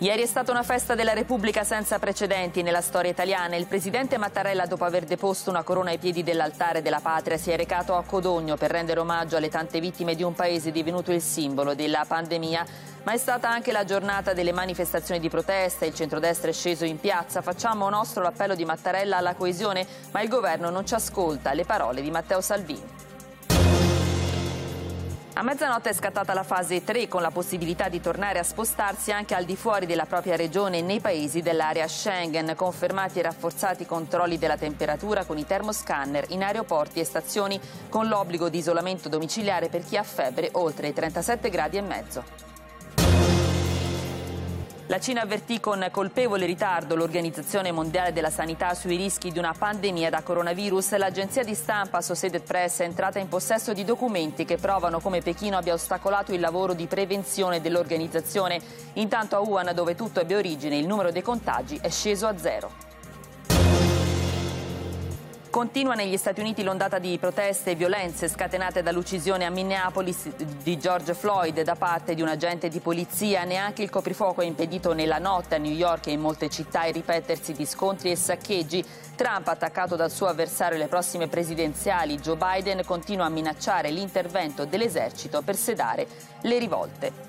Ieri è stata una festa della Repubblica senza precedenti nella storia italiana. Il presidente Mattarella, dopo aver deposto una corona ai piedi dell'altare della patria, si è recato a Codogno per rendere omaggio alle tante vittime di un paese divenuto il simbolo della pandemia. Ma è stata anche la giornata delle manifestazioni di protesta, il centrodestra è sceso in piazza. Facciamo nostro l'appello di Mattarella alla coesione, ma il governo non ci ascolta le parole di Matteo Salvini. A mezzanotte è scattata la fase 3 con la possibilità di tornare a spostarsi anche al di fuori della propria regione e nei paesi dell'area Schengen, confermati e rafforzati i controlli della temperatura con i termoscanner in aeroporti e stazioni con l'obbligo di isolamento domiciliare per chi ha febbre oltre i 37 gradi e mezzo. La Cina avvertì con colpevole ritardo l'Organizzazione Mondiale della Sanità sui rischi di una pandemia da coronavirus. L'agenzia di stampa Associated Press è entrata in possesso di documenti che provano come Pechino abbia ostacolato il lavoro di prevenzione dell'organizzazione. Intanto a Wuhan, dove tutto ebbe origine, il numero dei contagi è sceso a zero. Continua negli Stati Uniti l'ondata di proteste e violenze scatenate dall'uccisione a Minneapolis di George Floyd da parte di un agente di polizia. Neanche il coprifuoco è impedito nella notte a New York e in molte città e ripetersi di scontri e saccheggi. Trump, attaccato dal suo avversario alle prossime presidenziali, Joe Biden continua a minacciare l'intervento dell'esercito per sedare le rivolte.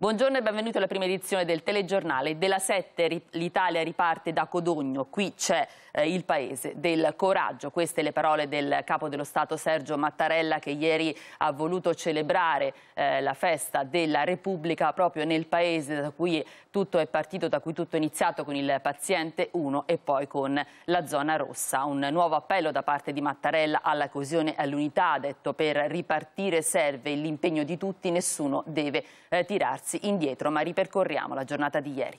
Buongiorno e benvenuti alla prima edizione del telegiornale. Della 7 l'Italia riparte da Codogno, qui c'è eh, il paese del coraggio. Queste le parole del capo dello Stato Sergio Mattarella che ieri ha voluto celebrare eh, la festa della Repubblica proprio nel paese da cui tutto è partito, da cui tutto è iniziato con il paziente 1 e poi con la zona rossa. Un nuovo appello da parte di Mattarella alla coesione e all'unità, ha detto per ripartire serve l'impegno di tutti, nessuno deve eh, tirarsi passi indietro, ma ripercorriamo la giornata di ieri.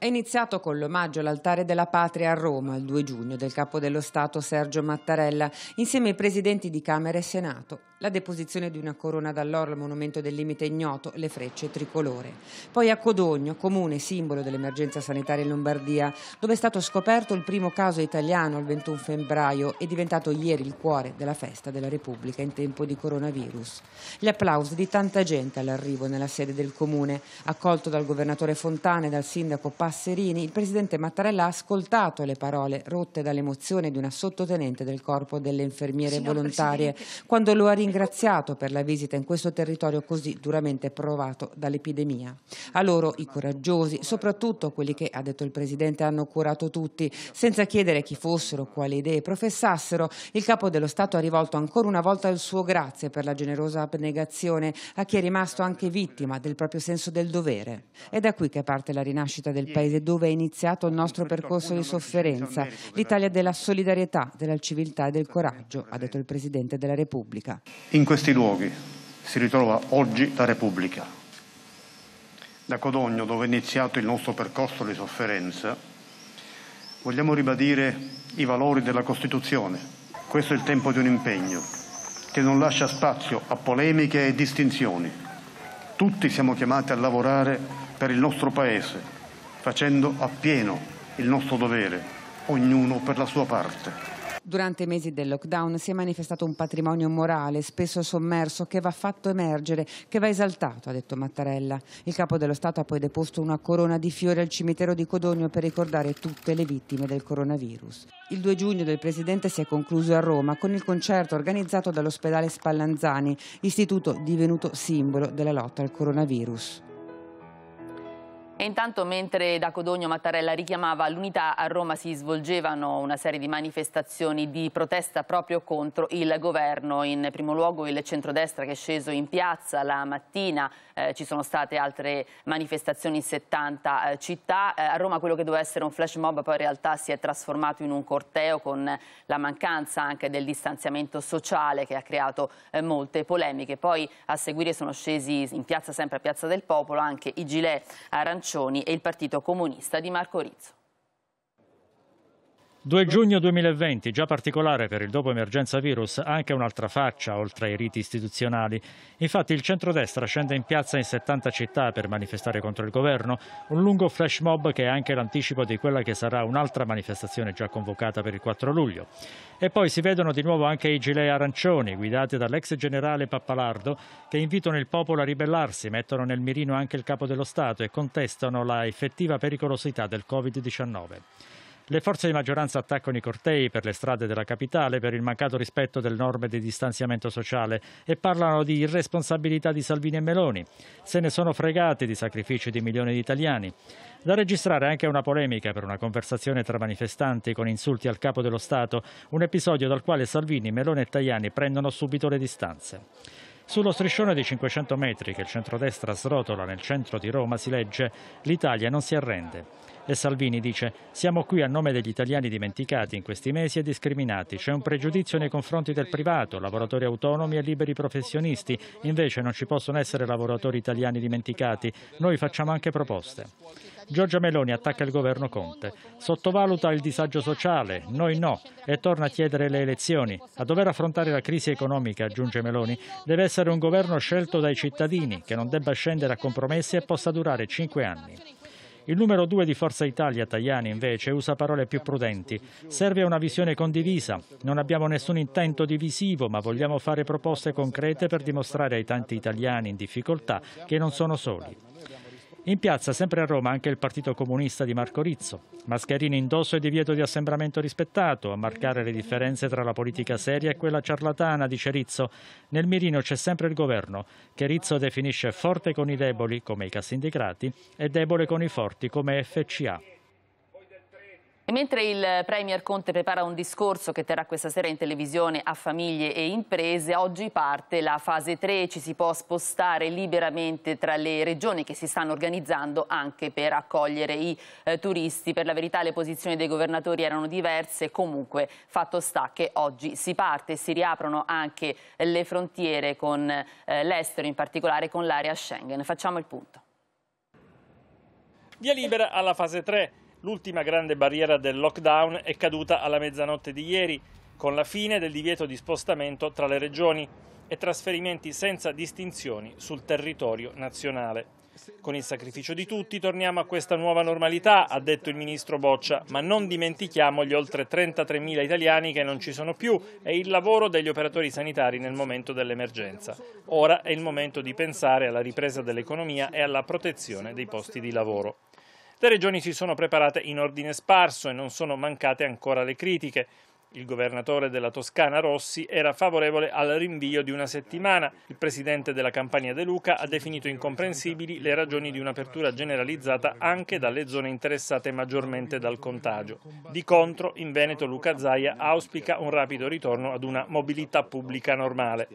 È iniziato con l'omaggio all'altare della patria a Roma il 2 giugno del capo dello Stato Sergio Mattarella, insieme ai presidenti di Camera e Senato, la deposizione di una corona d'alloro al monumento del limite ignoto, le frecce tricolore. Poi a Codogno, comune simbolo dell'emergenza sanitaria in Lombardia, dove è stato scoperto il primo caso italiano il 21 febbraio e diventato ieri il cuore della festa della Repubblica in tempo di coronavirus. Gli applausi di tanta gente all'arrivo nella sede del comune, accolto dal governatore Fontana e dal sindaco Pazzo Passerini, il presidente Mattarella ha ascoltato le parole rotte dall'emozione di una sottotenente del corpo delle infermiere Signor volontarie presidente. quando lo ha ringraziato per la visita in questo territorio così duramente provato dall'epidemia. A loro i coraggiosi, soprattutto quelli che, ha detto il presidente, hanno curato tutti, senza chiedere chi fossero, quali idee professassero, il capo dello Stato ha rivolto ancora una volta il suo grazie per la generosa abnegazione a chi è rimasto anche vittima del proprio senso del dovere. È da qui che parte la rinascita del paese paese dove è iniziato il nostro percorso di sofferenza, l'Italia della solidarietà, della civiltà e del coraggio, ha detto il Presidente della Repubblica. In questi luoghi si ritrova oggi la Repubblica. Da Codogno, dove è iniziato il nostro percorso di sofferenza, vogliamo ribadire i valori della Costituzione. Questo è il tempo di un impegno che non lascia spazio a polemiche e distinzioni. Tutti siamo chiamati a lavorare per il nostro Paese, facendo appieno il nostro dovere, ognuno per la sua parte. Durante i mesi del lockdown si è manifestato un patrimonio morale, spesso sommerso, che va fatto emergere, che va esaltato, ha detto Mattarella. Il capo dello Stato ha poi deposto una corona di fiori al cimitero di Codogno per ricordare tutte le vittime del coronavirus. Il 2 giugno del Presidente si è concluso a Roma con il concerto organizzato dall'ospedale Spallanzani, istituto divenuto simbolo della lotta al coronavirus. E intanto mentre da Codogno Mattarella richiamava l'unità, a Roma si svolgevano una serie di manifestazioni di protesta proprio contro il governo. In primo luogo il centrodestra che è sceso in piazza la mattina, eh, ci sono state altre manifestazioni in 70 eh, città. Eh, a Roma quello che doveva essere un flash mob poi in realtà si è trasformato in un corteo con la mancanza anche del distanziamento sociale che ha creato eh, molte polemiche. Poi a seguire sono scesi in piazza, sempre a Piazza del Popolo, anche i gilet arancioni Marcioni e il Partito Comunista di Marco Rizzo. 2 giugno 2020, già particolare per il dopo emergenza virus, anche un'altra faccia oltre ai riti istituzionali. Infatti il centrodestra scende in piazza in 70 città per manifestare contro il governo, un lungo flash mob che è anche l'anticipo di quella che sarà un'altra manifestazione già convocata per il 4 luglio. E poi si vedono di nuovo anche i gilet arancioni, guidati dall'ex generale Pappalardo, che invitano il popolo a ribellarsi, mettono nel mirino anche il capo dello Stato e contestano la effettiva pericolosità del Covid-19. Le forze di maggioranza attaccano i cortei per le strade della capitale per il mancato rispetto delle norme di distanziamento sociale e parlano di irresponsabilità di Salvini e Meloni. Se ne sono fregati di sacrifici di milioni di italiani. Da registrare anche una polemica per una conversazione tra manifestanti con insulti al capo dello Stato, un episodio dal quale Salvini, Meloni e Tajani prendono subito le distanze. Sullo striscione di 500 metri che il centrodestra srotola nel centro di Roma si legge «L'Italia non si arrende». E Salvini dice «Siamo qui a nome degli italiani dimenticati in questi mesi e discriminati. C'è un pregiudizio nei confronti del privato, lavoratori autonomi e liberi professionisti. Invece non ci possono essere lavoratori italiani dimenticati. Noi facciamo anche proposte». Giorgia Meloni attacca il governo Conte, sottovaluta il disagio sociale, noi no, e torna a chiedere le elezioni. A dover affrontare la crisi economica, aggiunge Meloni, deve essere un governo scelto dai cittadini, che non debba scendere a compromessi e possa durare cinque anni. Il numero due di Forza Italia, Tajani, invece, usa parole più prudenti. Serve una visione condivisa. Non abbiamo nessun intento divisivo, ma vogliamo fare proposte concrete per dimostrare ai tanti italiani in difficoltà che non sono soli. In piazza, sempre a Roma, anche il Partito Comunista di Marco Rizzo. Mascherine indosso e divieto di assembramento rispettato, a marcare le differenze tra la politica seria e quella ciarlatana, dice Rizzo. Nel mirino c'è sempre il governo, che Rizzo definisce forte con i deboli, come i cassindicrati, e debole con i forti, come FCA. E mentre il Premier Conte prepara un discorso che terrà questa sera in televisione a famiglie e imprese, oggi parte la fase 3, ci si può spostare liberamente tra le regioni che si stanno organizzando anche per accogliere i eh, turisti. Per la verità le posizioni dei governatori erano diverse, comunque fatto sta che oggi si parte e si riaprono anche le frontiere con eh, l'estero, in particolare con l'area Schengen. Facciamo il punto. Via libera alla fase 3. L'ultima grande barriera del lockdown è caduta alla mezzanotte di ieri, con la fine del divieto di spostamento tra le regioni e trasferimenti senza distinzioni sul territorio nazionale. Con il sacrificio di tutti torniamo a questa nuova normalità, ha detto il ministro Boccia, ma non dimentichiamo gli oltre 33.000 italiani che non ci sono più e il lavoro degli operatori sanitari nel momento dell'emergenza. Ora è il momento di pensare alla ripresa dell'economia e alla protezione dei posti di lavoro. Le regioni si sono preparate in ordine sparso e non sono mancate ancora le critiche. Il governatore della Toscana Rossi era favorevole al rinvio di una settimana. Il presidente della Campania De Luca ha definito incomprensibili le ragioni di un'apertura generalizzata anche dalle zone interessate maggiormente dal contagio. Di contro, in Veneto Luca Zaia auspica un rapido ritorno ad una mobilità pubblica normale.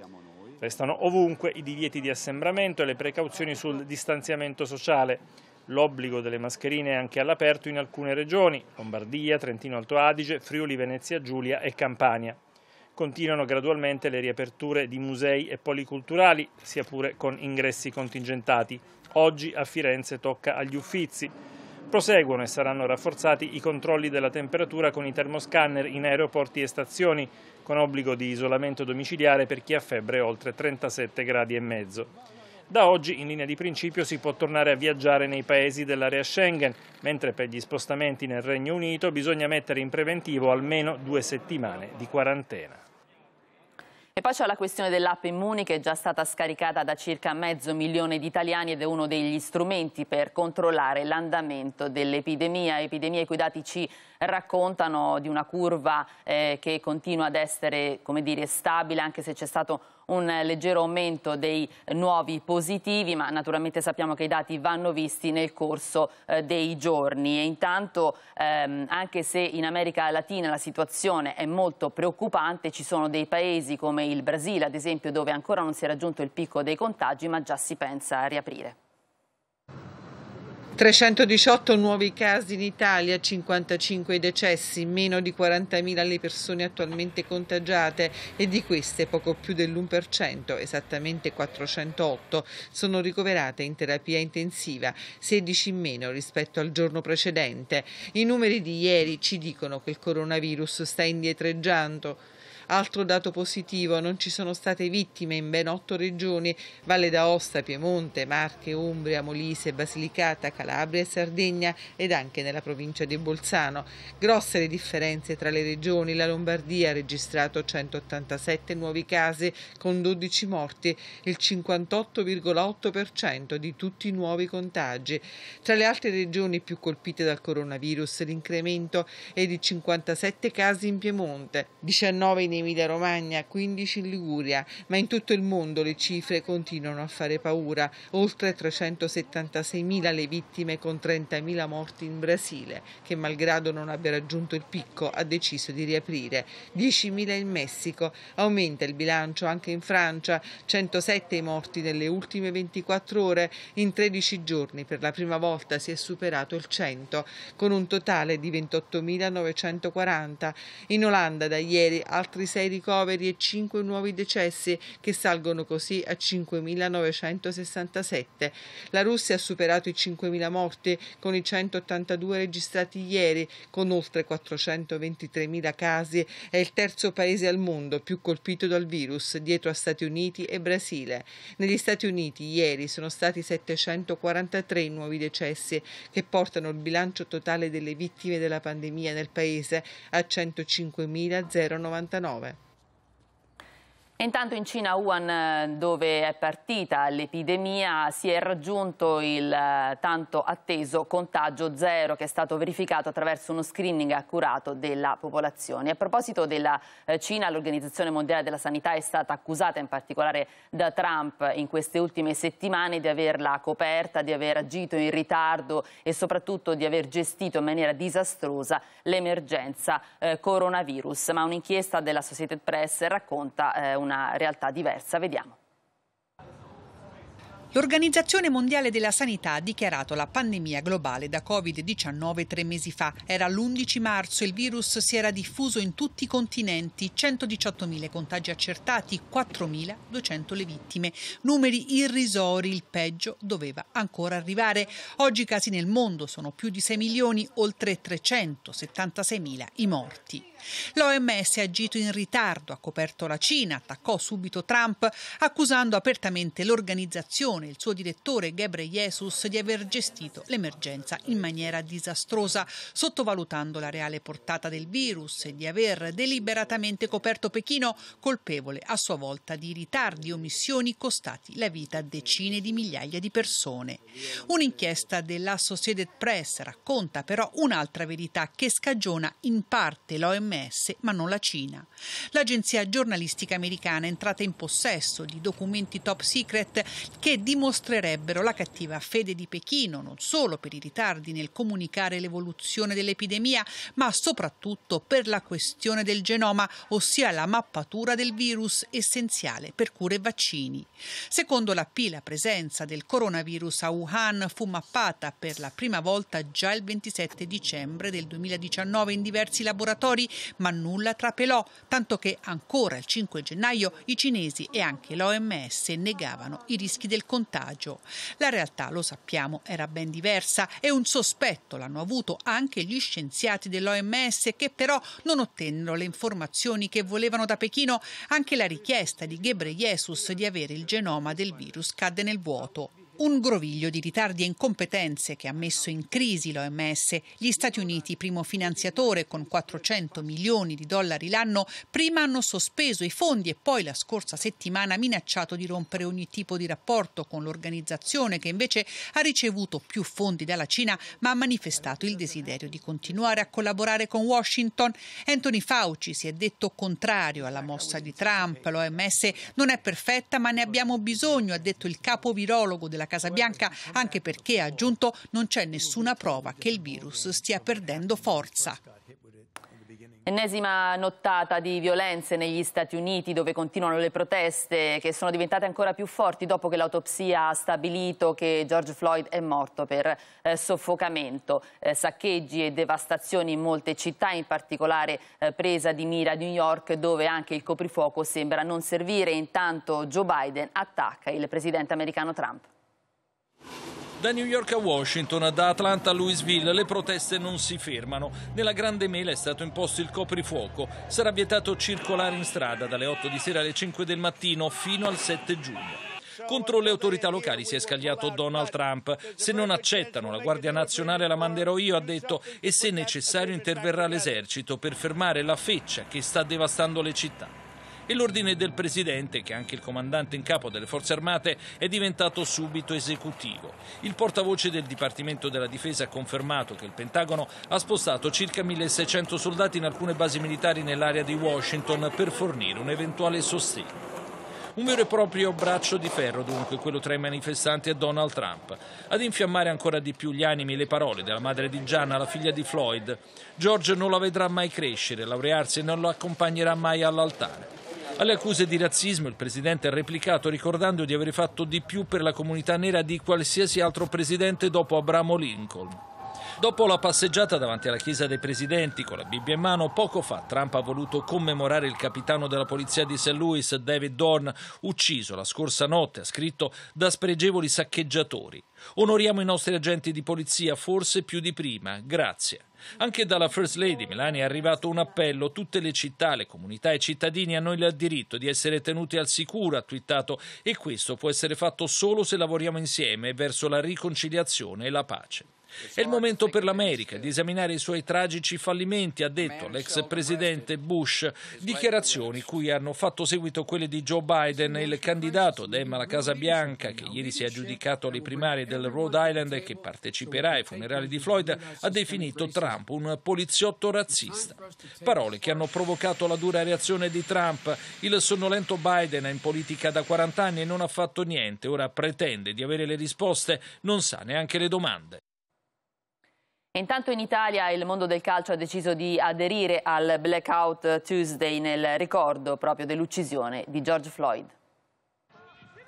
Restano ovunque i divieti di assembramento e le precauzioni sul distanziamento sociale l'obbligo delle mascherine anche all'aperto in alcune regioni, Lombardia, Trentino Alto Adige, Friuli Venezia Giulia e Campania. Continuano gradualmente le riaperture di musei e policulturali, sia pure con ingressi contingentati. Oggi a Firenze tocca agli uffizi. Proseguono e saranno rafforzati i controlli della temperatura con i termoscanner in aeroporti e stazioni, con obbligo di isolamento domiciliare per chi ha febbre oltre 37 gradi e mezzo. Da oggi in linea di principio si può tornare a viaggiare nei paesi dell'area Schengen, mentre per gli spostamenti nel Regno Unito bisogna mettere in preventivo almeno due settimane di quarantena. E poi c'è la questione dell'app Immuni che è già stata scaricata da circa mezzo milione di italiani ed è uno degli strumenti per controllare l'andamento dell'epidemia, epidemia i cui dati ci raccontano di una curva eh, che continua ad essere come dire, stabile anche se c'è stato un leggero aumento dei nuovi positivi, ma naturalmente sappiamo che i dati vanno visti nel corso eh, dei giorni. E intanto, ehm, anche se in America Latina la situazione è molto preoccupante, ci sono dei paesi come il Brasile, ad esempio, dove ancora non si è raggiunto il picco dei contagi, ma già si pensa a riaprire. 318 nuovi casi in Italia, 55 decessi, meno di 40.000 le persone attualmente contagiate e di queste poco più dell'1%, esattamente 408, sono ricoverate in terapia intensiva, 16 in meno rispetto al giorno precedente. I numeri di ieri ci dicono che il coronavirus sta indietreggiando. Altro dato positivo, non ci sono state vittime in ben otto regioni, Valle d'Aosta, Piemonte, Marche, Umbria, Molise, Basilicata, Calabria e Sardegna ed anche nella provincia di Bolzano. Grosse le differenze tra le regioni, la Lombardia ha registrato 187 nuovi casi con 12 morti, il 58,8% di tutti i nuovi contagi. Tra le altre regioni più colpite dal coronavirus l'incremento è di 57 casi in Piemonte, 19 in in Emilia Romagna, 15 in Liguria, ma in tutto il mondo le cifre continuano a fare paura, oltre 376.000 le vittime con 30.000 morti in Brasile, che malgrado non abbia raggiunto il picco ha deciso di riaprire, 10.000 in Messico, aumenta il bilancio anche in Francia, 107 i morti nelle ultime 24 ore, in 13 giorni per la prima volta si è superato il 100, con un totale di 28.940. In Olanda da ieri altri altri 6 ricoveri e 5 nuovi decessi che salgono così a 5.967. La Russia ha superato i 5.000 morti con i 182 registrati ieri, con oltre 423.000 casi. È il terzo paese al mondo più colpito dal virus, dietro a Stati Uniti e Brasile. Negli Stati Uniti ieri sono stati 743 nuovi decessi che portano il bilancio totale delle vittime della pandemia nel paese a 105.099. 2019. Intanto in Cina, Wuhan, eh, dove è partita l'epidemia, si è raggiunto il eh, tanto atteso contagio zero che è stato verificato attraverso uno screening accurato della popolazione. A proposito della eh, Cina, l'Organizzazione Mondiale della Sanità è stata accusata in particolare da Trump in queste ultime settimane di averla coperta, di aver agito in ritardo e soprattutto di aver gestito in maniera disastrosa l'emergenza coronavirus. Ma un'inchiesta della Associated Press racconta una una realtà diversa. Vediamo. L'Organizzazione Mondiale della Sanità ha dichiarato la pandemia globale da Covid-19 tre mesi fa. Era l'11 marzo e il virus si era diffuso in tutti i continenti, 118.000 contagi accertati, 4.200 le vittime. Numeri irrisori, il peggio doveva ancora arrivare. Oggi i casi nel mondo sono più di 6 milioni, oltre 376.000 i morti. L'OMS ha agito in ritardo, ha coperto la Cina, attaccò subito Trump, accusando apertamente l'organizzazione e il suo direttore Gebre Jesus di aver gestito l'emergenza in maniera disastrosa, sottovalutando la reale portata del virus e di aver deliberatamente coperto Pechino, colpevole a sua volta di ritardi e omissioni costati la vita a decine di migliaia di persone. Un'inchiesta dell'Associated Press racconta però un'altra verità che scagiona in parte l'OMS l'OMS, ma non la Cina. L'agenzia giornalistica americana è entrata in possesso di documenti top secret che dimostrerebbero la cattiva fede di Pechino, non solo per i ritardi nel comunicare l'evoluzione dell'epidemia, ma soprattutto per la questione del genoma, ossia la mappatura del virus essenziale per cure e vaccini. Secondo la P, la presenza del coronavirus a Wuhan fu mappata per la prima volta già il 27 dicembre del 2019 in diversi laboratori ma nulla trapelò, tanto che ancora il 5 gennaio i cinesi e anche l'OMS negavano i rischi del contagio. La realtà, lo sappiamo, era ben diversa e un sospetto l'hanno avuto anche gli scienziati dell'OMS che però non ottennero le informazioni che volevano da Pechino, anche la richiesta di Ghebreyesus di avere il genoma del virus cadde nel vuoto. Un groviglio di ritardi e incompetenze che ha messo in crisi l'OMS, gli Stati Uniti, primo finanziatore con 400 milioni di dollari l'anno, prima hanno sospeso i fondi e poi la scorsa settimana minacciato di rompere ogni tipo di rapporto con l'organizzazione che invece ha ricevuto più fondi dalla Cina ma ha manifestato il desiderio di continuare a collaborare con Washington. Anthony Fauci si è detto contrario alla mossa di Trump. L'OMS non è perfetta ma ne abbiamo bisogno, ha detto il capo virologo della della Casa Bianca, anche perché, ha aggiunto, non c'è nessuna prova che il virus stia perdendo forza. Ennesima nottata di violenze negli Stati Uniti dove continuano le proteste che sono diventate ancora più forti dopo che l'autopsia ha stabilito che George Floyd è morto per eh, soffocamento. Eh, saccheggi e devastazioni in molte città, in particolare eh, presa di mira New York dove anche il coprifuoco sembra non servire. Intanto Joe Biden attacca il presidente americano Trump. Da New York a Washington, da Atlanta a Louisville, le proteste non si fermano. Nella Grande Mela è stato imposto il coprifuoco. Sarà vietato circolare in strada dalle 8 di sera alle 5 del mattino fino al 7 giugno. Contro le autorità locali si è scagliato Donald Trump. Se non accettano la Guardia Nazionale la manderò io, ha detto, e se necessario interverrà l'esercito per fermare la feccia che sta devastando le città e l'ordine del Presidente, che è anche il comandante in capo delle Forze Armate, è diventato subito esecutivo. Il portavoce del Dipartimento della Difesa ha confermato che il Pentagono ha spostato circa 1.600 soldati in alcune basi militari nell'area di Washington per fornire un eventuale sostegno. Un vero e proprio braccio di ferro, dunque, quello tra i manifestanti e Donald Trump. Ad infiammare ancora di più gli animi e le parole della madre di Gianna, la figlia di Floyd. George non la vedrà mai crescere, laurearsi e non la accompagnerà mai all'altare. Alle accuse di razzismo il presidente ha replicato ricordando di aver fatto di più per la comunità nera di qualsiasi altro presidente dopo Abramo Lincoln. Dopo la passeggiata davanti alla Chiesa dei Presidenti con la Bibbia in mano, poco fa Trump ha voluto commemorare il capitano della polizia di St. Louis, David Dorn, ucciso la scorsa notte, ha scritto, da spregevoli saccheggiatori. Onoriamo i nostri agenti di polizia, forse più di prima. Grazie. Anche dalla First Lady Milani è arrivato un appello. Tutte le città, le comunità e i cittadini hanno il diritto di essere tenuti al sicuro, ha twittato, e questo può essere fatto solo se lavoriamo insieme verso la riconciliazione e la pace. È il momento per l'America di esaminare i suoi tragici fallimenti, ha detto l'ex presidente Bush, dichiarazioni cui hanno fatto seguito quelle di Joe Biden, il candidato Dem alla Casa Bianca, che ieri si è aggiudicato alle primarie del Rhode Island e che parteciperà ai funerali di Floyd, ha definito Trump un poliziotto razzista. Parole che hanno provocato la dura reazione di Trump. Il sonnolento Biden è in politica da 40 anni e non ha fatto niente, ora pretende di avere le risposte, non sa neanche le domande. Intanto in Italia il mondo del calcio ha deciso di aderire al Blackout Tuesday nel ricordo proprio dell'uccisione di George Floyd.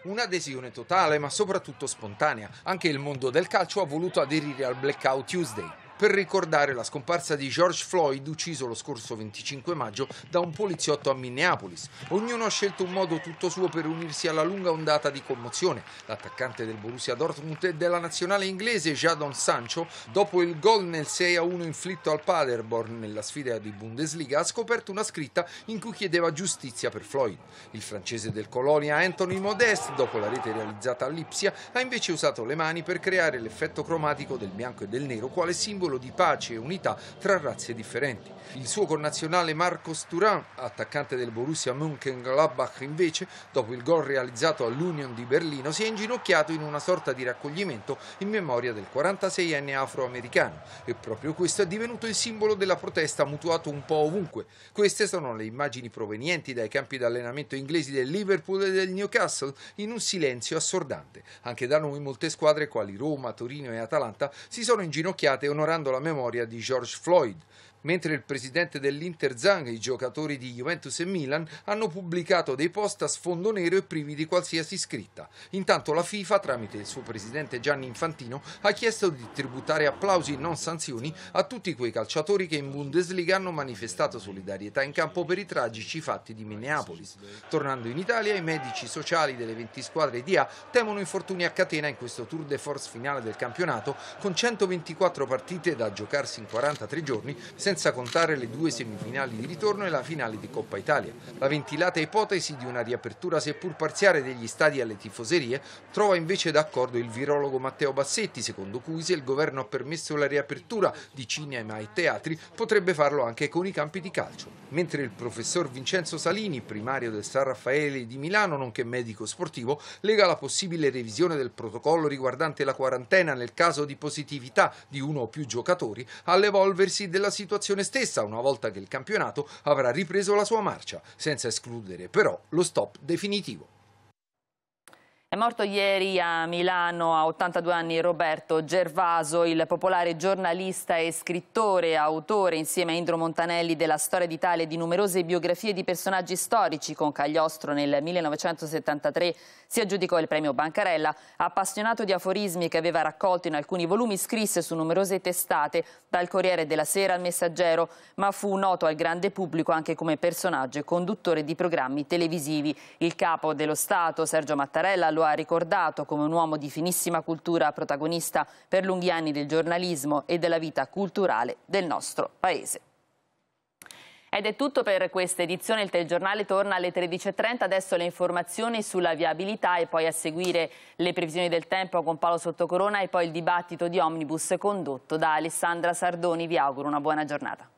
Un'adesione totale ma soprattutto spontanea. Anche il mondo del calcio ha voluto aderire al Blackout Tuesday per ricordare la scomparsa di George Floyd ucciso lo scorso 25 maggio da un poliziotto a Minneapolis. Ognuno ha scelto un modo tutto suo per unirsi alla lunga ondata di commozione. L'attaccante del Borussia Dortmund e della nazionale inglese Jadon Sancho, dopo il gol nel 6-1 inflitto al Paderborn nella sfida di Bundesliga, ha scoperto una scritta in cui chiedeva giustizia per Floyd. Il francese del Colonia Anthony Modest, dopo la rete realizzata all'Ipsia, ha invece usato le mani per creare l'effetto cromatico del bianco e del nero quale simbolo simbolo di pace e unità tra razze differenti. Il suo connazionale Marcos Turan, attaccante del Borussia Mönchengladbach invece, dopo il gol realizzato all'Union di Berlino, si è inginocchiato in una sorta di raccoglimento in memoria del 46enne afroamericano e proprio questo è divenuto il simbolo della protesta mutuato un po' ovunque. Queste sono le immagini provenienti dai campi d'allenamento inglesi del Liverpool e del Newcastle in un silenzio assordante. Anche da noi molte squadre quali Roma, Torino e Atalanta si sono inginocchiate onorando rievocarando la memoria di George Floyd, Mentre il presidente dell'Inter Zang e i giocatori di Juventus e Milan hanno pubblicato dei post a sfondo nero e privi di qualsiasi scritta. Intanto la FIFA, tramite il suo presidente Gianni Infantino, ha chiesto di tributare applausi e non sanzioni a tutti quei calciatori che in Bundesliga hanno manifestato solidarietà in campo per i tragici fatti di Minneapolis. Tornando in Italia, i medici sociali delle 20 squadre di A temono infortuni a catena in questo tour de force finale del campionato, con 124 partite da giocarsi in 43 giorni, senza senza contare le due semifinali di ritorno e la finale di Coppa Italia. La ventilata ipotesi di una riapertura seppur parziale degli stadi alle tifoserie trova invece d'accordo il virologo Matteo Bassetti, secondo cui se il governo ha permesso la riapertura di cinema e teatri potrebbe farlo anche con i campi di calcio. Mentre il professor Vincenzo Salini, primario del San Raffaele di Milano, nonché medico sportivo, lega la possibile revisione del protocollo riguardante la quarantena nel caso di positività di uno o più giocatori all'evolversi della situazione situazione stessa una volta che il campionato avrà ripreso la sua marcia, senza escludere però lo stop definitivo. È morto ieri a Milano a 82 anni Roberto Gervaso, il popolare giornalista e scrittore, autore insieme a Indro Montanelli della storia d'Italia e di numerose biografie di personaggi storici. Con Cagliostro nel 1973 si aggiudicò il premio Bancarella. Appassionato di aforismi che aveva raccolto in alcuni volumi, scrisse su numerose testate, dal Corriere della Sera al Messaggero, ma fu noto al grande pubblico anche come personaggio e conduttore di programmi televisivi. Il capo dello Stato, Sergio Mattarella, lo ha ricordato come un uomo di finissima cultura protagonista per lunghi anni del giornalismo e della vita culturale del nostro paese. Ed è tutto per questa edizione, il telegiornale torna alle 13.30, adesso le informazioni sulla viabilità e poi a seguire le previsioni del tempo con Paolo Sottocorona e poi il dibattito di Omnibus condotto da Alessandra Sardoni. Vi auguro una buona giornata.